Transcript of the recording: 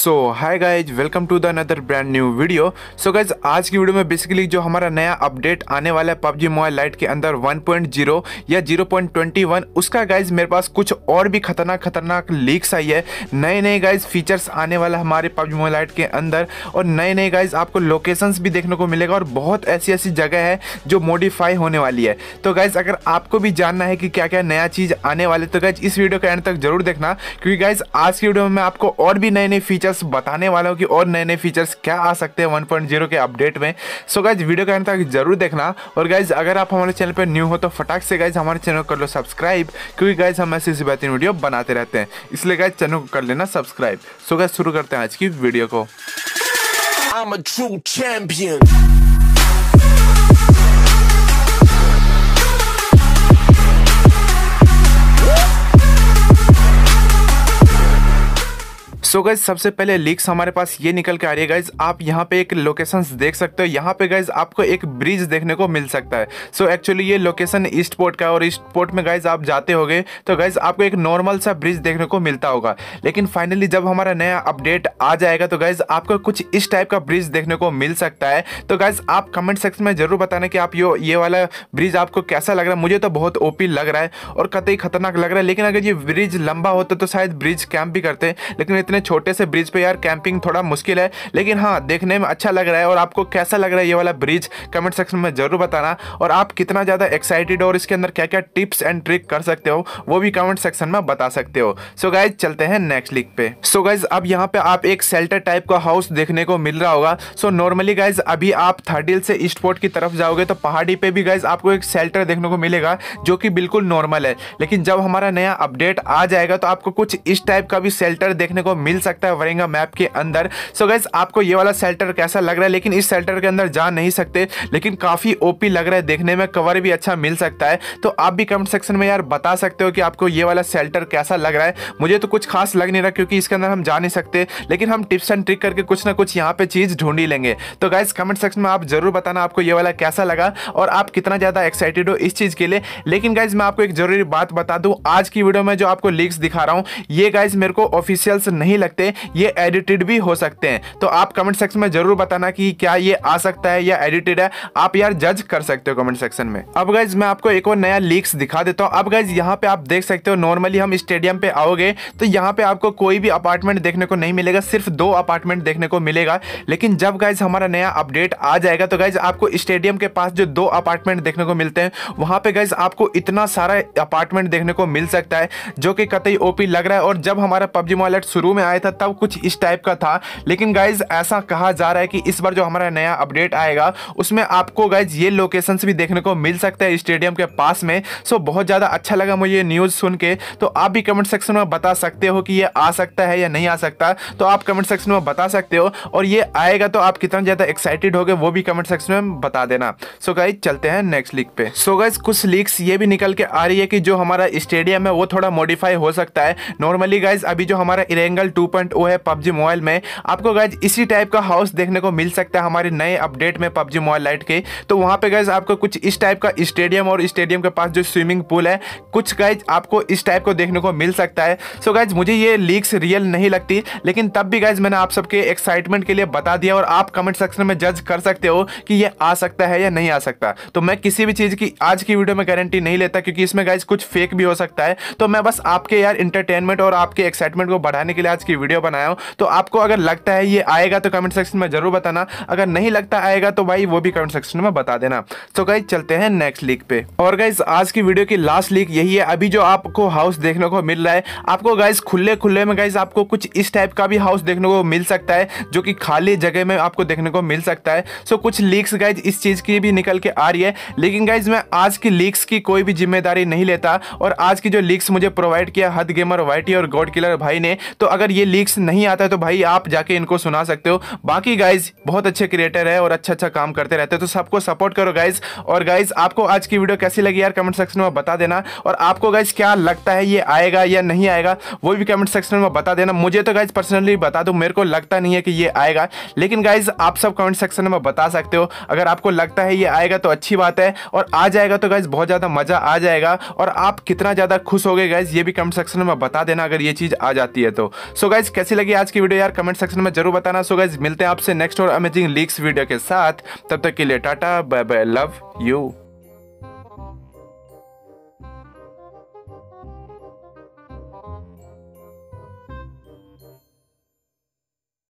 So hi guys welcome to the another brand new video so guys आज की video में basically जो हमारा नया अपडेट आने वाला है पबजी मोबाइल लाइट के अंदर 1.0 या 0.21 उसका गाइज मेरे पास कुछ और भी खतरनाक खतरनाक लीक्स आई है नए नए गाइज फीचर्स आने वाला हमारे पबजी मोबाइल लाइट के अंदर और नए नए गाइज आपको लोकेशंस भी देखने को मिलेगा और बहुत ऐसी ऐसी जगह है जो मॉडिफाई होने वाली है तो गाइज अगर आपको भी जानना है कि क्या क्या नया चीज़ आने वाली तो गाइज इस वीडियो के एंड तक जरूर देखना क्योंकि गाइज आज की वीडियो में आपको और भी नए नए फीचर फीचर्स बताने वाला हूँ कि और नए नए फीचर्स क्या आ सकते हैं 1.0 के अपडेट में सो गाइज वीडियो के अंत तक जरूर देखना और गाइज अगर आप हमारे चैनल पर न्यू हो तो फटाक से गाइज हमारे चैनल कर लो सब्सक्राइब क्योंकि गाइज हम ऐसी बेहतरीन वीडियो बनाते रहते हैं इसलिए गाइज चैनल को कर लेना सब्सक्राइब सो गाइज शुरू करते हैं आज की वीडियो को I'm a true champion. So so guys सबसे पहले लीक्स हमारे पास ये निकल के आ रही है गाइज आप यहाँ पे एक लोकेशन देख सकते हो यहाँ पे गाइज आपको एक ब्रिज देखने को मिल सकता है सो so एक्चुअली ये लोकेशन ईस्ट पोर्ट का है और ईस्ट पोर्ट में गाइज आप जाते हो तो गाइज आपको एक नॉर्मल सा ब्रिज देखने को मिलता होगा लेकिन फाइनली जब हमारा नया अपडेट आ जाएगा तो गाइज आपको कुछ इस टाइप का ब्रिज देखने को मिल सकता है तो गाइज आप कमेंट सेक्शन में जरूर बताना कि आप यो ये वाला ब्रिज आपको कैसा लग रहा है मुझे तो बहुत ओपी लग रहा है और कतई खतरनाक लग रहा है लेकिन अगर ये ब्रिज लंबा होता तो शायद ब्रिज कैंप भी करते लेकिन इतने इतने छोटे से ब्रिज पे यार कैंपिंग थोड़ा मुश्किल है लेकिन हाँ देखने में अच्छा लग रहा है और आपको कैसा लग रहा है ये वाला ब्रिज कमेंट सेक्शन में जरूर बताना और आप कितना ज़्यादा एक्साइटेड और इसके अंदर क्या क्या टिप्स एंड ट्रिक कर सकते हो वो भी कमेंट सेक्शन में बता सकते हो सो so गाइज चलते हैं नेक्स्ट लिख पे सो so गाइज अब यहाँ पे आप एक सेल्टर टाइप का हाउस देखने को मिल रहा होगा सो नॉर्मली गाइज अभी आप थर्डिल से ईस्टपोर्ट की तरफ जाओगे तो पहाड़ी पे भी गाइज आपको एक सेल्टर देखने को मिलेगा जो कि बिल्कुल नॉर्मल है लेकिन जब हमारा नया अपडेट आ जाएगा तो आपको कुछ इस टाइप का भी सेल्टर देखने को मिल मिल सकता है वरेंगा मैप के अंदर सो गैस आपको ये वाला सेल्टर कैसा लग रहा है लेकिन इस सेल्टर के अंदर जा नहीं सकते लेकिन काफ़ी ओपी लग रहा है देखने में कवर भी अच्छा मिल सकता है तो आप भी कमेंट सेक्शन में यार बता सकते हो कि आपको ये वाला सेल्टर कैसा लग रहा है मुझे तो कुछ खास लग नहीं रहा क्योंकि इसके अंदर हम जा नहीं सकते लेकिन हम टिप्स एंड ट्रिक करके कुछ ना कुछ यहाँ पर चीज़ ढूंढी लेंगे तो गाइज कमेंट सेक्शन में आप जरूर बताना आपको ये वाला कैसा लगा और आप कितना ज़्यादा एक्साइटेड हो इस चीज़ के लिए लेकिन गाइज मैं आपको एक जरूरी बात बता दूँ आज की वीडियो में जो आपको लीक्स दिखा रहा हूँ ये गाइज मेरे को ऑफिशियल्स नहीं नहीं लगते ये एडिटेड भी हो सकते हैं तो आप कमेंट सेक्शन में जरूर बताना कि क्या ये आ सकता है या एडिटेड है आप यार जज कर सकते हो कमेंट सेक्शन में अब गाइज मैं आपको एक और नया लीक्स दिखा देता हूँ अब गाइज यहाँ पे आप देख सकते हो नॉर्मली हम स्टेडियम पे आओगे तो यहाँ पे आपको कोई भी अपार्टमेंट देखने को नहीं मिलेगा सिर्फ दो अपार्टमेंट देखने को मिलेगा लेकिन जब गाइज हमारा नया अपडेट आ जाएगा तो गाइज आपको स्टेडियम के पास जो दो अपार्टमेंट देखने को मिलते हैं वहां पे गाइज आपको इतना सारा अपार्टमेंट देखने को मिल सकता है जो कि कतई ओपी लग रहा है और जब हमारा पबजी मॉलेट शुरू में आया था तब कुछ इस टाइप का था लेकिन गाइज ऐसा कहा जा रहा है कि इस बार जो हमारा नया अपडेट आएगा उसमें आपको गाइज ये लोकेशन भी देखने को मिल सकता है स्टेडियम के पास में सो बहुत ज़्यादा अच्छा लगा मुझे न्यूज़ सुन के तो आप भी कमेंट सेक्शन में बता सकते हो कि ये आ सकता है या नहीं आ सकता तो आप कमेंट सेक्शन में बता सकते हो और ये आएगा तो आप कितना ज़्यादा एक्साइटेड हो वो भी कमेंट सेक्शन में बता देना सो so गाइज चलते हैं नेक्स्ट लीक पे सो so गाइज कुछ लीक्स ये भी निकल के आ रही है कि जो हमारा स्टेडियम है वो थोड़ा मॉडिफाई हो सकता है नॉर्मली गाइज अभी जो हमारा इरेंगल 2.0 है पबजी मोबाइल में आपको गैज इसी टाइप का हाउस देखने को मिल सकता है हमारे नए अपडेट में पबजी मोबाइल लाइट के तो वहाँ पे गैज आपको कुछ इस टाइप का स्टेडियम और स्टेडियम के पास जो स्विमिंग पूल है कुछ गैज आपको इस टाइप को देखने को मिल सकता है सो गैज मुझे ये लीक्स रियल नहीं लगती लेकिन तब भी गैज मैंने आप सबके एक्साइटमेंट के लिए बता दिया और आप कमेंट सेक्शन में जज कर सकते हो कि ये आ सकता है या नहीं आ सकता तो मैं किसी भी चीज़ की आज की वीडियो में गारंटी नहीं लेता क्योंकि इसमें गाइज कुछ फेक भी हो सकता है तो मैं बस आपके यार इंटरटेनमेंट और आपके एक्साइटमेंट को बढ़ाने के लिए आज आज की वीडियो बनाया हूँ तो आपको अगर लगता है ये आएगा तो कमेंट सेक्शन में जरूर बताना अगर नहीं लगता आएगा तो भाई वो भी कमेंट सेक्शन में बता देना तो गाइज चलते हैं नेक्स्ट लीक पे और गाइज आज की वीडियो की लास्ट लीक यही है अभी जो आपको हाउस देखने को मिल रहा है आपको गाइज खुले खुले में गाइज आपको कुछ इस टाइप का भी हाउस देखने को मिल सकता है जो कि खाली जगह में आपको देखने को मिल सकता है सो कुछ लीक्स गाइज इस चीज़ की भी निकल के आ रही है लेकिन गाइज मैं आज की लीक्स की कोई भी जिम्मेदारी नहीं लेता और आज की जो लीक्स मुझे प्रोवाइड किया हद गेमर वाइटी और गॉड किलर भाई ने तो अगर अगर ये लीक्स नहीं आता है तो भाई आप जाके इनको सुना सकते हो बाकी गाइज बहुत अच्छे क्रिएटर है और अच्छा अच्छा काम करते रहते हैं तो सबको सपोर्ट करो गाइज और गाइज आपको आज की वीडियो कैसी लगी यार कमेंट सेक्शन में बता देना और आपको गाइज क्या लगता है ये आएगा या नहीं आएगा वो भी कमेंट सेक्शन में बता देना मुझे तो गाइज पर्सनली बता दो मेरे को लगता नहीं है कि ये आएगा लेकिन गाइज आप सब कमेंट सेक्शन में बता सकते हो अगर आपको लगता है ये आएगा तो अच्छी बात है और आ जाएगा तो गाइज बहुत ज़्यादा मज़ा आ जाएगा और आप कितना ज़्यादा खुश हो गए गाइज ये भी कमेंट सेक्शन में बता देना अगर ये चीज़ आ जाती है तो सो गाइज कैसी लगी आज की वीडियो यार कमेंट सेक्शन में जरूर बताना सो गाइज मिलते हैं आपसे नेक्स्ट और अमेजिंग लीक्स वीडियो के साथ तब तक के लिए tata bye bye love you